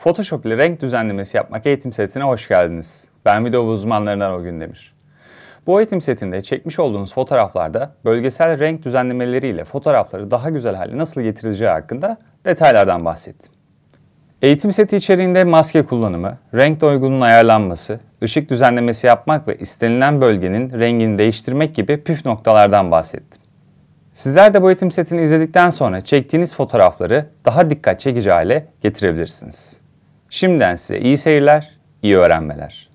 Photoshop ile renk düzenlemesi yapmak eğitim setine hoş geldiniz. Ben video uzmanlarından Ogün Demir. Bu eğitim setinde çekmiş olduğunuz fotoğraflarda bölgesel renk düzenlemeleriyle fotoğrafları daha güzel hale nasıl getireceği hakkında detaylardan bahsettim. Eğitim seti içeriğinde maske kullanımı, renk doygunun ayarlanması, ışık düzenlemesi yapmak ve istenilen bölgenin rengini değiştirmek gibi püf noktalardan bahsettim. Sizler de bu eğitim setini izledikten sonra çektiğiniz fotoğrafları daha dikkat çekici hale getirebilirsiniz. Şimdiden size iyi seyirler, iyi öğrenmeler.